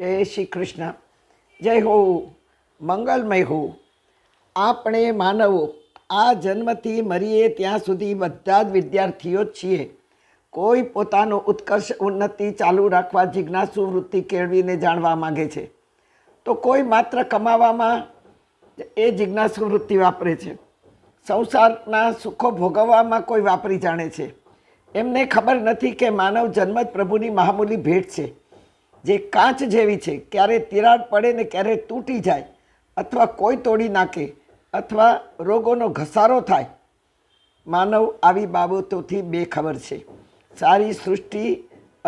જય શ્રી કૃષ્ણ જય હો મંગલમય હો આપણે માનવો આ જન્મથી મરીએ ત્યાં સુધી બધા જ વિદ્યાર્થીઓ છીએ કોઈ પોતાનો ઉત્કર્ષ ઉન્નતિ ચાલુ રાખવા જિજ્ઞાસુ વૃત્તિ કેળવીને જાણવા માગે છે તો કોઈ માત્ર કમાવામાં એ જિજ્ઞાસુ વૃત્તિ વાપરે છે સંસારના સુખો ભોગવવામાં કોઈ વાપરી જાણે છે એમને ખબર નથી કે માનવ જન્મ જ પ્રભુની મહામૂલી ભેટ છે જે કાચ જેવી છે ક્યારે તિરાડ પડે ને ક્યારે તૂટી જાય અથવા કોઈ તોડી નાખે અથવા રોગોનો ઘસારો થાય માનવ આવી બાબતોથી બેખબર છે સારી સૃષ્ટિ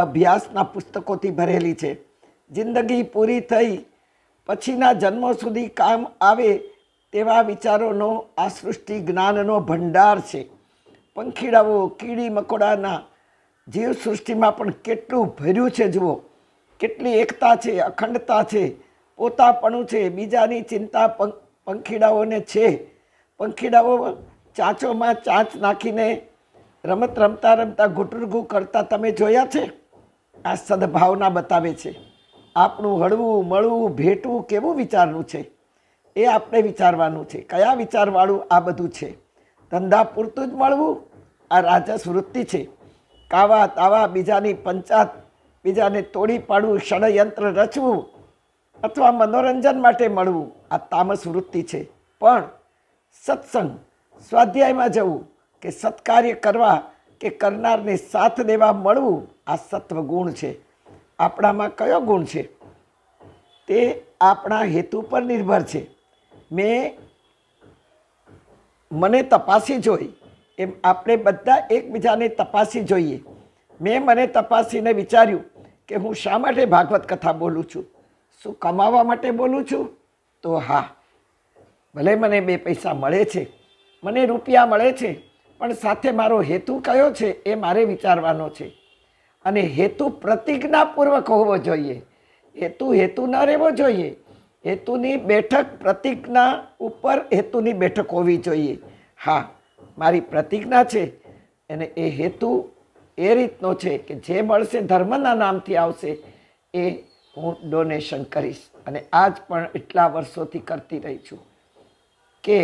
અભ્યાસના પુસ્તકોથી ભરેલી છે જિંદગી પૂરી થઈ પછીના જન્મો સુધી કામ આવે તેવા વિચારોનો આ સૃષ્ટિ જ્ઞાનનો ભંડાર છે પંખીડાઓ કીડી મકોડાના જીવસૃષ્ટિમાં પણ કેટલું ભર્યું છે જુઓ કેટલી એકતા છે અખંડતા છે પોતાપણું છે બીજાની ચિંતા પંખીડાઓને છે પંખીડાઓ ચાંચોમાં ચાંચ નાખીને રમત રમતા રમતા ઘૂંટરઘું કરતા તમે જોયા છે આ સદભાવના બતાવે છે આપણું હળવું મળવું ભેટવું કેવું વિચારનું છે એ આપણે વિચારવાનું છે કયા વિચારવાળું આ બધું છે ધંધા પૂરતું જ મળવું આ રાજસ વૃત્તિ છે કાવા તાવા બીજાની પંચાત બીજાને તોડી પાડવું ષડયંત્ર રચવું અથવા મનોરંજન માટે મળવું આ તામસ વૃત્તિ છે પણ સત્સંગ સ્વાધ્યાયમાં જવું કે સત્કાર્ય કરવા કે કરનારને સાથ દેવા મળવું આ સત્વ ગુણ છે આપણામાં કયો ગુણ છે તે આપણા હેતુ પર નિર્ભર છે મેં મને તપાસી જોઈ એમ આપણે બધા એકબીજાને તપાસી જોઈએ મેં મને તપાસીને વિચાર્યું કે હું શા માટે ભાગવત કથા બોલું છું શું કમાવા માટે બોલું છું તો હા ભલે મને બે પૈસા મળે છે મને રૂપિયા મળે છે પણ સાથે મારો હેતુ કયો છે એ મારે વિચારવાનો છે અને હેતુ પ્રતિજ્ઞાપૂર્વક હોવો જોઈએ હેતુ હેતુ ન રહેવો જોઈએ હેતુની બેઠક પ્રતિજ્ઞા ઉપર હેતુની બેઠક હોવી જોઈએ હા મારી પ્રતિજ્ઞા છે અને એ હેતુ એ રીતનો છે કે જે મળશે ધર્મના નામથી આવશે એ હું ડોનેશન કરીશ અને આજ પણ એટલા વર્ષોથી કરતી રહી છું કે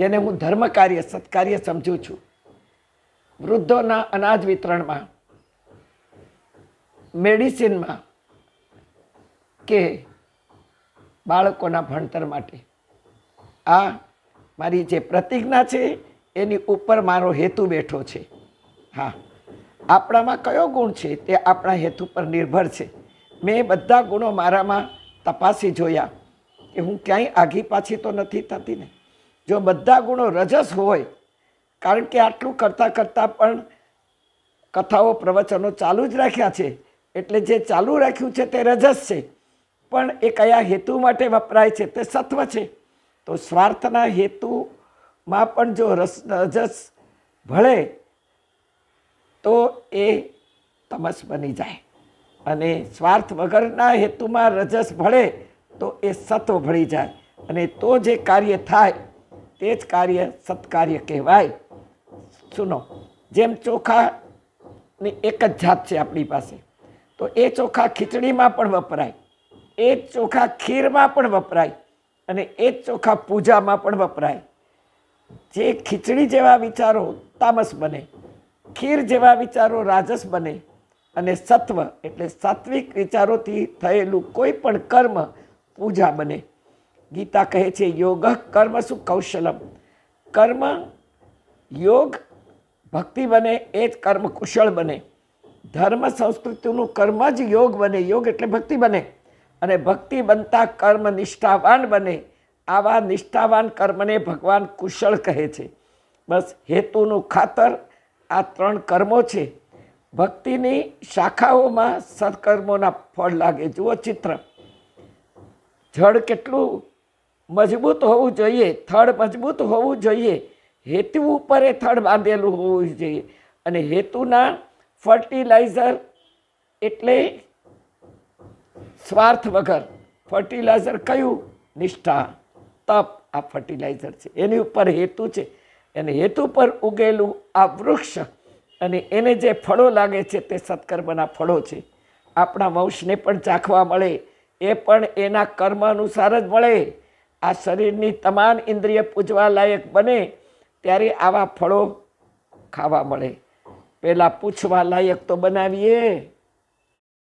જેને હું ધર્મ કાર્ય સત્કાર્ય સમજું છું વૃદ્ધોના અનાજ વિતરણમાં મેડિસિનમાં કે બાળકોના ભણતર માટે આ મારી જે પ્રતિજ્ઞા છે એની ઉપર મારો હેતુ બેઠો છે હા આપણામાં કયો ગુણ છે તે આપણા હેતુ પર નિર્ભર છે મેં બધા ગુણો મારામાં તપાસી જોયા કે હું ક્યાંય આઘી પાછી તો નથી થતી ને જો બધા ગુણો રજસ હોય કારણ કે આટલું કરતાં કરતાં પણ કથાઓ પ્રવચનો ચાલુ જ રાખ્યા છે એટલે જે ચાલુ રાખ્યું છે તે રજસ છે પણ એ કયા હેતુ માટે વપરાય છે તે સત્વ છે તો સ્વાર્થના હેતુમાં પણ જો રસ રજસ ભળે તો એ તમસ બની જાય અને સ્વાર્થ વગરના હેતુમાં રજસ ભળે તો એ સત્વ ભળી જાય અને તો જે કાર્ય થાય તે જ કાર્ય સત્કાર્ય કહેવાય સુનો જેમ ચોખાની એક જ જાત છે આપણી પાસે તો એ ચોખા ખીચડીમાં પણ વપરાય એ જ ચોખા ખીરમાં પણ વપરાય અને એ જ ચોખા પૂજામાં પણ વપરાય જે ખીચડી જેવા વિચારો તામસ બને ખીર જેવા વિચારો રાજસ બને અને સત્વ એટલે સાત્વિક વિચારોથી થયેલું કોઈ પણ કર્મ પૂજા બને ગીતા કહે છે યોગ કર્મ શું કૌશલમ કર્મ યોગ ભક્તિ બને એ જ કર્મ કુશળ બને ધર્મ સંસ્કૃતિનું કર્મ જ યોગ બને યોગ એટલે ભક્તિ બને અને ભક્તિ બનતા કર્મ નિષ્ઠાવાન બને આવા નિષ્ઠાવાન કર્મને ભગવાન કુશળ કહે છે બસ હેતુનું ખાતર આ ત્રણ કર્મો છે ભક્તિની શાખાઓમાં સત્કર્મોના ફળ લાગે જુઓ ચિત્ર જળ કેટલું મજબૂત હોવું જોઈએ થડ મજબૂત હોવું જોઈએ હેતુ ઉપર એ થડ બાંધેલું હોવું જોઈએ અને હેતુના ફર્ટિલાઇઝર એટલે સ્વાર્થ વગર ફર્ટિલાઇઝર કયું નિષ્ઠા તપ આ ફર્ટિલાઇઝર છે એની ઉપર હેતુ છે એને હેતુ પર ઉગેલું આ વૃક્ષ અને એને જે ફળો લાગે છે તે સત્કર્મના ફળો છે આપણા વંશને પણ ચાખવા મળે એ પણ એના કર્મ અનુસાર જ મળે આ શરીરની તમામ ઇન્દ્રિય પૂજવા લાયક બને ત્યારે આવા ફળો ખાવા મળે પહેલાં પૂછવા લાયક તો બનાવીએ